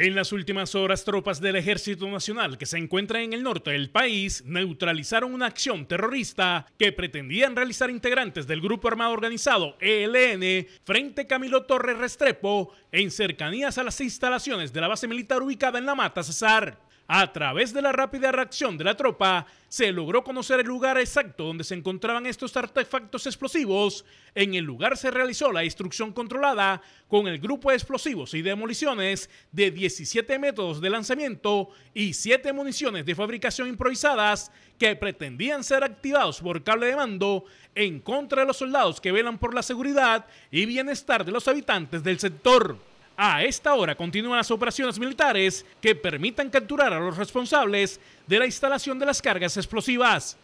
En las últimas horas, tropas del Ejército Nacional que se encuentran en el norte del país neutralizaron una acción terrorista que pretendían realizar integrantes del Grupo Armado Organizado ELN frente Camilo Torres Restrepo en cercanías a las instalaciones de la base militar ubicada en la Mata Cesar. A través de la rápida reacción de la tropa, se logró conocer el lugar exacto donde se encontraban estos artefactos explosivos. En el lugar se realizó la instrucción controlada con el grupo de explosivos y demoliciones de 10 17 métodos de lanzamiento y 7 municiones de fabricación improvisadas que pretendían ser activados por cable de mando en contra de los soldados que velan por la seguridad y bienestar de los habitantes del sector. A esta hora continúan las operaciones militares que permitan capturar a los responsables de la instalación de las cargas explosivas.